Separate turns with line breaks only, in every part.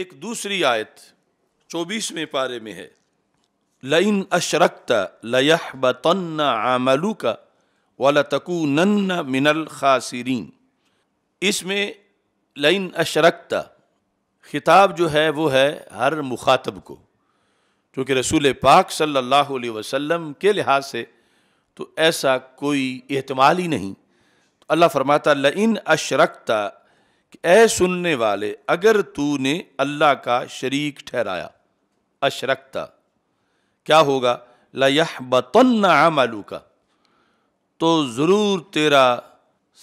एक दूसरी आयत चौबीसवें पारे में है लइन अशरक्त लयह बतन्न आमलू का वलतकू नन्न मिनल खासरीन इसमें लइन अशरक्त खिताब जो है वो है हर मुखातब को क्योंकि रसूल पाक सल्लल्लाहु अलैहि वसल्लम के लिहाज से तो ऐसा कोई एहतमाल ही नहीं तो अल्लाह फरमाता लइन अशरक्त ए सुनने वाले अगर तूने अल्लाह का शरीक ठहराया अशरकता क्या होगा लह बतन्ना आमलू का तो ज़रूर तेरा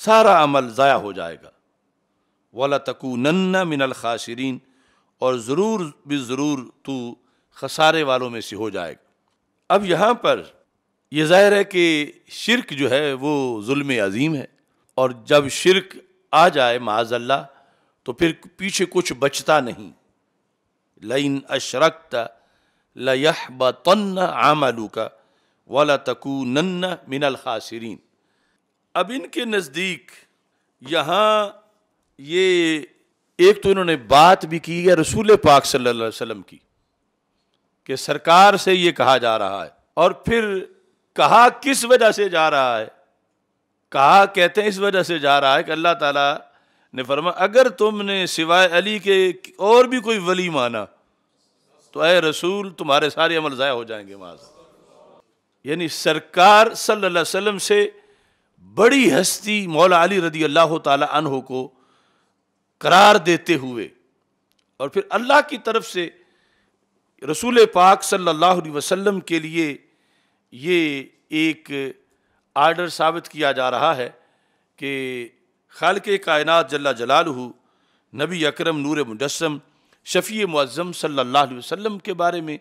सारा अमल ज़ाया हो जाएगा वाला तकू नन्ना मिनल खासरीन और ज़रूर भी ज़रूर तू खसारे वालों में से हो जाएगा अब यहाँ पर यह ज़ाहिर है कि शिरक जो है वो जुल्म अज़ीम है और जब शिरक आ जाए माजल्ला तो फिर पीछे कुछ बचता नहीं लइन अशरकत लह बन्न आमलू का वाला तकू नन्न मिनल खासरीन अब इनके नज़दीक यहाँ ये एक तो इन्होंने बात भी की है रसूल पाक सल्लल्लाहु अलैहि वसल्लम की कि सरकार से ये कहा जा रहा है और फिर कहा किस वजह से जा रहा है कहा कहते हैं इस वजह से जा रहा है कि अल्लाह ताला ने फरमा अगर तुमने सिवाय अली के और भी कोई वली माना तो अय रसूल तुम्हारे सारे अमल ज़ाय हो जाएंगे वहाँ यानी सरकार सल्लल्लाहु अलैहि वसल्लम से बड़ी हस्ती मौला अली रदी अल्लाह तहो को करार देते हुए और फिर अल्लाह की तरफ से रसूल पाक सल्लल्लाहु अलैहि वसल्लम के लिए ये एक आर्डर साबित किया जा रहा है कि खाल के कायनत जल्ला जलालहू नबी अकरम नूर मुजस्म शफ़ी मज़म सल्ला वसम के बारे में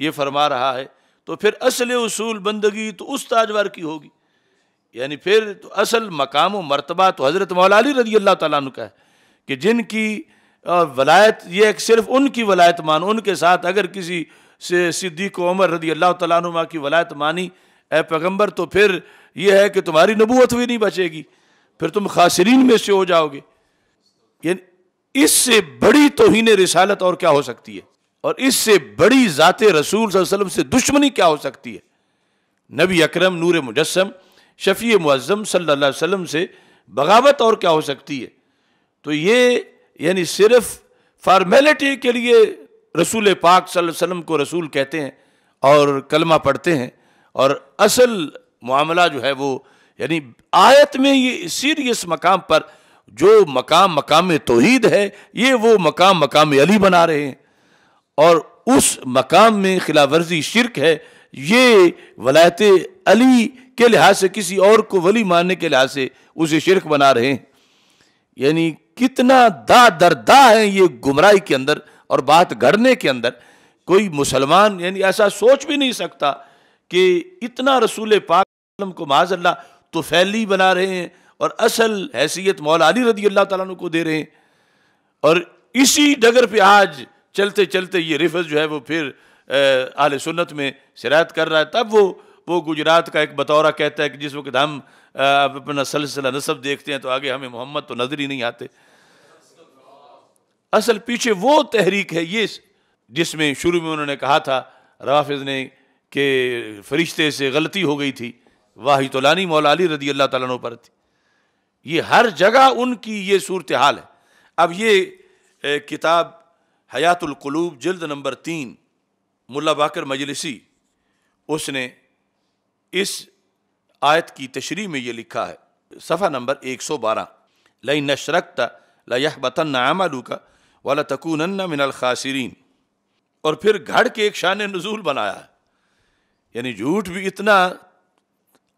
ये फरमा रहा है तो फिर असल उसूल बंदगी तो उस ताजवर की होगी यानी फिर तो असल मकाम व मरतबा तो हज़रत मौलाली रजी अल्लाह तु का है कि जिनकी वलायत ये एक सिर्फ उनकी वलायत मानो उनके साथ अगर किसी से सिद्दीक उमर रजी अल्लाह तुमा की वलायत मानी ए पैगम्बर तो फिर यह है कि तुम्हारी नबूत भी नहीं बचेगी फिर तुम खासरीन में से हो जाओगे इससे बड़ी तोहन रिसालत और क्या हो सकती है और इससे बड़ी ज़ात रसूल वसम से दुश्मनी क्या हो सकती है नबी अकरम नूर मुजस्म शफ़ी मुज़म सल्ला वसम से बगावत और क्या हो सकती है तो ये यानी सिर्फ फार्मेलिटी के लिए रसूल पाक सल्लल्लाहु अलैहि वसल्लम को रसूल कहते हैं और कलमा पढ़ते हैं और असल मामला जो है वो यानी आयत में ये सीरियस मकाम पर जो मकाम मकाम तोहीद है ये वो मकाम मकाम अली बना रहे हैं और उस मकाम में वर्जी शिरक है ये वलायत अली के लिहाज से किसी और को वली मानने के लिहाज से उसे शिरक बना रहे हैं यानी कितना दा दरदा है ये गुमराही के अंदर और बात गढ़ने के अंदर कोई मुसलमान यानी ऐसा सोच भी नहीं सकता कि इतना रसूल पाक को माजल्ला तो फैली बना रहे हैं और असल हैसियत मौला अली रदी अल्लाह तला को दे रहे हैं और इसी डगर पर आज चलते चलते ये रिफज जो है वो फिर आल सुन्नत में शरात कर रहा है तब वो वो गुजरात का एक बतौरा कहता है कि जिस वक्त हम अपना सलसिला नसब देखते हैं तो आगे हमें मोहम्मद तो नज़र ही नहीं आते असल पीछे वो तहरीक है ये जिसमें शुरू में उन्होंने कहा था रवाफिज ने कि फरिश्ते से गलती हो गई थी वाहितुलानी मौला अली रदी अल्लाह तु पर थी ये हर जगह उनकी ये सूरत हाल है अब ये किताब हयातुल्कलूब जल्द नंबर तीन मुला बाकर मजलिसी उसने इस आयत की तशरी में ये लिखा है सफ़ा नंबर एक सौ बारह लई नशरकता लह बतन आमलू का वाला तकून मिनल खासरीन और फिर घड़ के एक शान नजूल बनाया है यानी झूठ भी इतना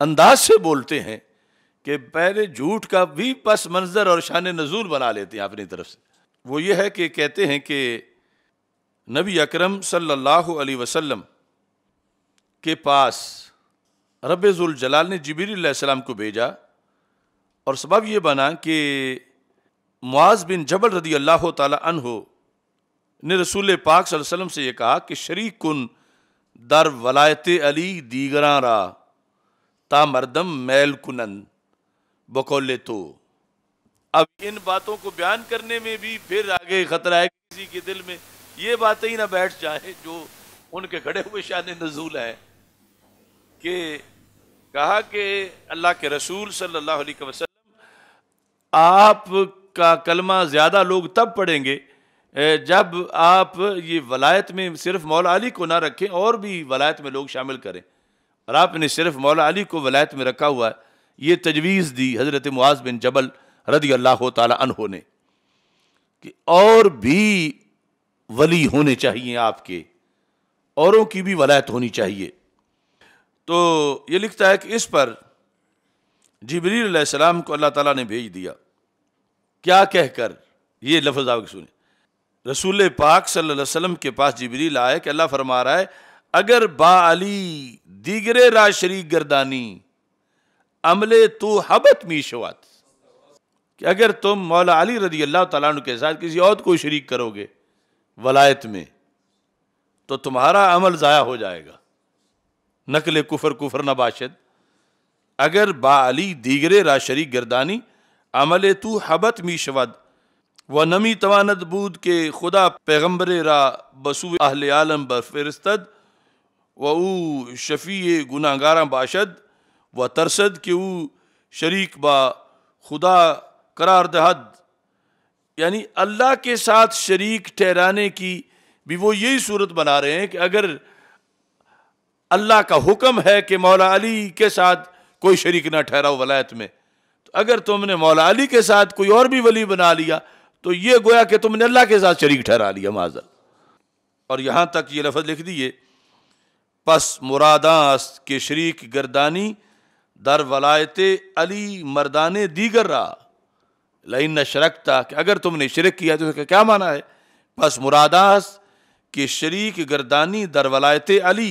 अंदाज से बोलते हैं कि पहले झूठ का भी पस मंजर और शान नजूर बना लेते हैं अपनी तरफ से वो ये है कि कहते हैं कि नबी अकरम सल्लल्लाहु अलैहि वसल्लम के पास रबाल ने जबीसम को भेजा और सबब ये बना कि मुआज़ बिन जबल रदी अल्लाह तन हो ने रसूल पाक वसल्लम से यह कहा कि शरीक कन दर वलायत अली दीगर रा ता मरदम मैल कुनन बकौले तो अब इन बातों को बयान करने में भी फिर आगे खतरा है किसी के दिल में ये बातें ही ना बैठ जाए जो उनके खड़े हुए शान नजूल है कि कहा कि अल्लाह के रसूल सल्लल्लाहु अलैहि वसल्लम आप का कलमा ज़्यादा लोग तब पढ़ेंगे जब आप ये वलायत में सिर्फ मौला अली को ना रखें और भी वलायत में लोग शामिल करें और आपने सिर्फ मौला अली को वलायत में रखा हुआ है ये तजवीज़ दी हज़रत मुआज़ बिन जबल रदी अल्लाह तहो ने कि और भी वली होने चाहिए आपके औरों की भी वलायत होनी चाहिए तो ये लिखता है कि इस पर जबरीसम को अल्लाह ताला ने भेज दिया क्या कहकर ये लफ्ज़ आप सुने रसूल पाक सल्लल्लाहु अलैहि वसल्लम के पास जबरील आए कि अल्लाह फरमा रहा है अगर बाली दीगरे रा शरीक गर्दानी अमले तो हबत मीशवात कि अगर तुम मौला अली रजी अल्लाह तला के साथ किसी और को शरीक करोगे वलायत में तो तुम्हारा अमल ज़ाया हो जाएगा नकल कुफर कुफर नबाशद अगर बाली दीगरे रा शरीक गर्दानी अमल तो हबत मीशवद व नमी तवानत बूद के खुदा पैगम्बर रा बसु अहल आलम बर फरस्तद व ऊ शफ़ी गुनागारा बाशद व तरसद के ऊ शरीक बा खुदा करार दहद यानी अल्लाह के साथ शरीक ठहराने की भी वो यही सूरत बना रहे हैं कि अगर अल्लाह का हुक्म है कि मौला अली के साथ कोई शरीक ना ठहराओ वलायत में तो अगर तुमने मौला अली के साथ कोई और भी वली बना लिया तो ये गोया कि तुमने अल्लाह के साथ शरीक ठहरा लिया माजर और यहाँ तक ये लफज लिख दिए पस मुरादास के शरीक गर्दानी दर वलायत अली मरदान दीगर रहा न शरक था कि अगर तुमने शरक किया तो उसका क्या माना है बस मुरादास के शरीक गर्दानी दर वलायत अली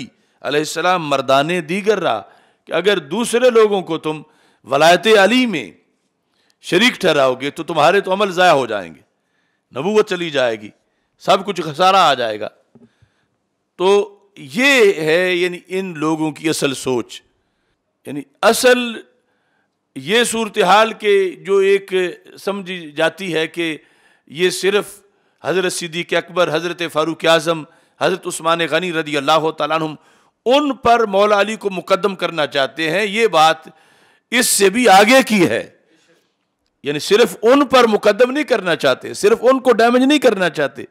अलैहिस्सलाम मर्दाने दीगर रहा कि अगर दूसरे लोगों को तुम वलायत अली में शरीक ठहराओगे तो तुम्हारे तो अमल ज़ाया हो जाएंगे नबूवत चली जाएगी सब कुछ खसारा आ जाएगा तो ये है यानी इन लोगों की असल सोच यानी असल ये सूरत हाल के जो एक समझी जाती है कि ये सिर्फ हज़रत सिद्दीक अकबर हज़रत फ़ारूक आज़म हज़रत उस्मान गनी रदी अल्लाह तुम उन पर मौला अली को मुकदम करना चाहते हैं ये बात इससे भी आगे की है यानी सिर्फ उन पर मुकदम नहीं करना चाहते सिर्फ उनको डैमेज नहीं करना चाहते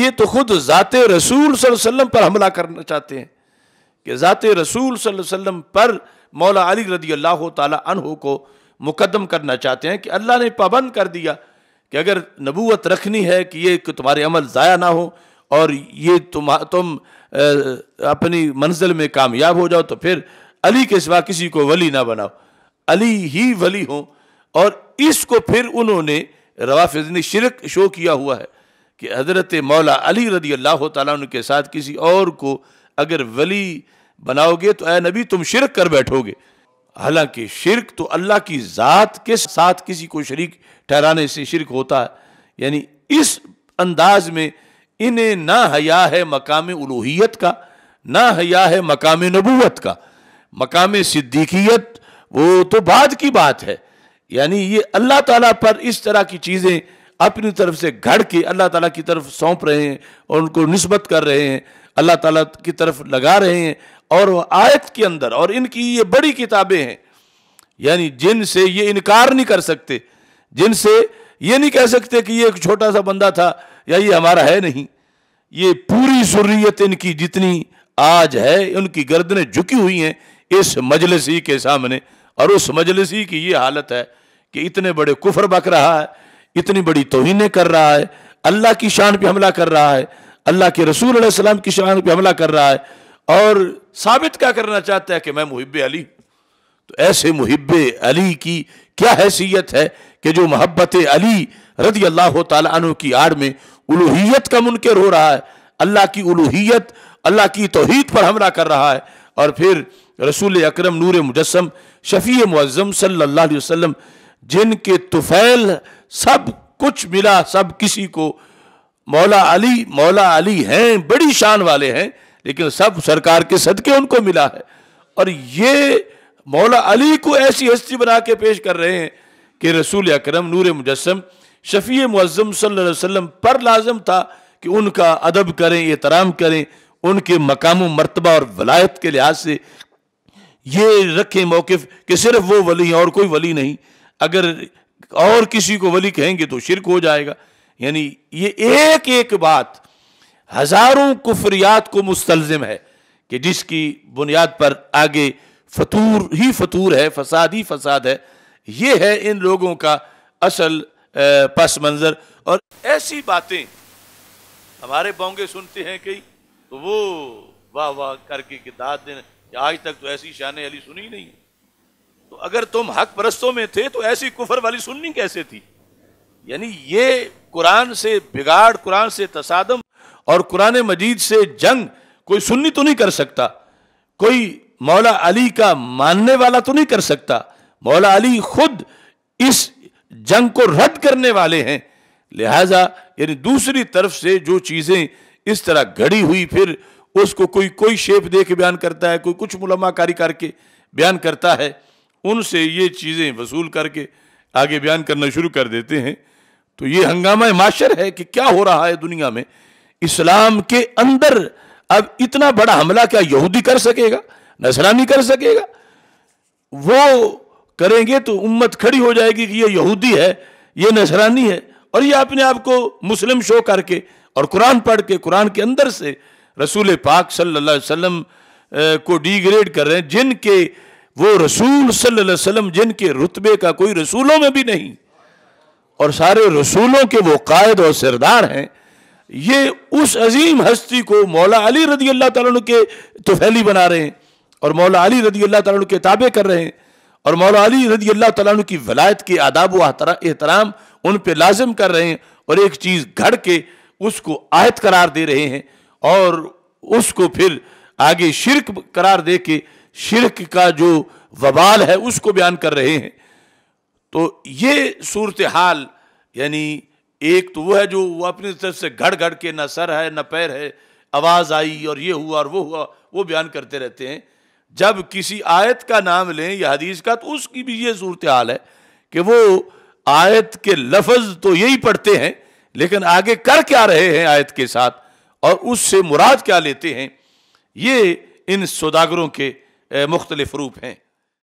ये तो खुद ज़ात रसूल वसल्लम पर हमला करना चाहते हैं कि ज़ात रसूल वसल्लम पर मौला अली रदी अल्लाह तहो को मुकदम करना चाहते हैं कि अल्लाह ने पाबंद कर दिया कि अगर नबूत रखनी है कि ये कि तुम्हारे अमल ज़ाया ना हो और ये तुम तुम अपनी मंजिल में कामयाब हो जाओ तो फिर अली के सिवा किसी को वली ना बनाओ अली ही वली हों और इसको फिर उन्होंने रवाफिज ने शिरक शो किया हुआ है कि हज़रत मौला अली रदी अल्लाह तन के साथ किसी और को अगर वली बनाओगे तो ए नबी तुम शिरक कर बैठोगे हालांकि शिरक तो अल्लाह की ज़ात के साथ किसी को शरीक ठहराने से शिरक होता है यानी इस अंदाज में इन्हें ना हया है मकाम उलूहियत का ना हया है मकाम नबूत का मकाम सिद्दीकियत वो तो बाद की बात है यानी ये अल्लाह ताला पर इस तरह की चीज़ें अपनी तरफ से घड़ के अल्लाह ताला की तरफ सौंप रहे हैं और उनको नस्बत कर रहे हैं अल्लाह ताला की तरफ लगा रहे हैं और वह आयत के अंदर और इनकी ये बड़ी किताबें हैं यानी जिनसे ये इनकार नहीं कर सकते जिनसे ये नहीं कह सकते कि ये एक छोटा सा बंदा था या ये हमारा है नहीं ये पूरी सुर्रियत इनकी जितनी आज है उनकी गर्दनें झुकी हुई हैं इस मजलसी के सामने और उस मजलसी की ये हालत है कि इतने बड़े कुफर बक रहा है इतनी बड़ी तोहिने कर रहा है अल्लाह की शान पे हमला कर रहा है अल्लाह के रसूल सलाम की शान पे हमला कर रहा है और साबित क्या करना चाहता है कि मैं मुहिब अली तो ऐसे मुहिब अली की क्या हैसियत है कि जो मोहब्बत अली रदी अल्लाह तु की आड़ में उलूहियत का मुनकर हो रहा है अल्लाह की उलूहियत अल्लाह की तोहद पर हमला कर रहा है और फिर रसूल अक्रम नूर मुजस्म शफ़ी मुज़म सल्ला वसम जिनके तुफैल सब कुछ मिला सब किसी को मौला अली मौला अली हैं बड़ी शान वाले हैं लेकिन सब सरकार के सदके उनको मिला है और ये मौला अली को ऐसी हस्ती बना के पेश कर रहे हैं कि रसूल अक्रम नूर मुजस्म शफ़ी मुज़म वसल्लम पर लाजम था कि उनका अदब करें एहतराम करें उनके मकाम मरतबा और वलायत के लिहाज से ये रखें मौकफ कि सिर्फ वो वली हैं और कोई वली नहीं अगर और किसी को वली कहेंगे तो शिरक हो जाएगा यानी ये एक एक बात हजारों कुफरियात को मुस्तलजम है कि जिसकी बुनियाद पर आगे फतूर ही फतूर है फसाद ही फसाद है ये है इन लोगों का असल पस मंज़र और ऐसी बातें हमारे बोंगे सुनते हैं कई तो वो वाह वाह करके कि दाद देने आज तक तो ऐसी शान अली सुनी नहीं है तो अगर तुम हक परस्तों में थे तो ऐसी कुफर वाली सुन्नी कैसे थी यानी ये कुरान से बिगाड़ कुरान से तसादम और कुरान मजीद से जंग कोई सुन्नी तो नहीं कर सकता कोई मौला अली का मानने वाला तो नहीं कर सकता मौला अली खुद इस जंग को रद्द करने वाले हैं लिहाजा यानी दूसरी तरफ से जो चीज़ें इस तरह घड़ी हुई फिर उसको कोई कोई शेप दे के बयान करता है कोई कुछ मुलमाकारी करके बयान करता है उनसे ये चीज़ें वसूल करके आगे बयान करना शुरू कर देते हैं तो ये हंगामा माशर है कि क्या हो रहा है दुनिया में इस्लाम के अंदर अब इतना बड़ा हमला क्या यहूदी कर सकेगा नसरानी कर सकेगा वो करेंगे तो उम्मत खड़ी हो जाएगी कि ये यहूदी है ये नसरानी है और ये अपने आप को मुस्लिम शो करके और कुरान पढ़ के कुरान के अंदर से रसूल पाक सल्लल्लाहु अलैहि वसल्लम को डिग्रेड कर रहे हैं जिनके वो रसूल सल्लल्लाहु अलैहि वसल्लम जिनके रुतबे का कोई रसूलों में भी नहीं और सारे रसूलों के वो कायद और सरदार हैं ये उस अजीम हस्ती को मौला अली रदी अल्लाह तु के तुफैली बना रहे हैं और मौला अली रदी अल्लाह तु के ताबे कर रहे हैं और मौला अली रदी अल्लाह तु की वलायत के आदाब व एहतराम उन पर लाजम कर रहे हैं और एक चीज़ घड़ के उसको आयत करार दे रहे हैं और उसको फिर आगे शिरक करार दे के शिरक का जो वबाल है उसको बयान कर रहे हैं तो ये सूरत हाल यानी एक तो वो है जो वो अपनी तरफ से घड़ घड़ के ना सर है ना पैर है आवाज़ आई और ये हुआ और वो हुआ वो बयान करते रहते हैं जब किसी आयत का नाम लें या हदीस का तो उसकी भी ये सूरत हाल है कि वो आयत के लफज तो यही पढ़ते हैं लेकिन आगे कर क्या रहे हैं आयत के साथ और उससे मुराद क्या लेते हैं ये इन सौदागरों के मुख्तलिफ रूप हैं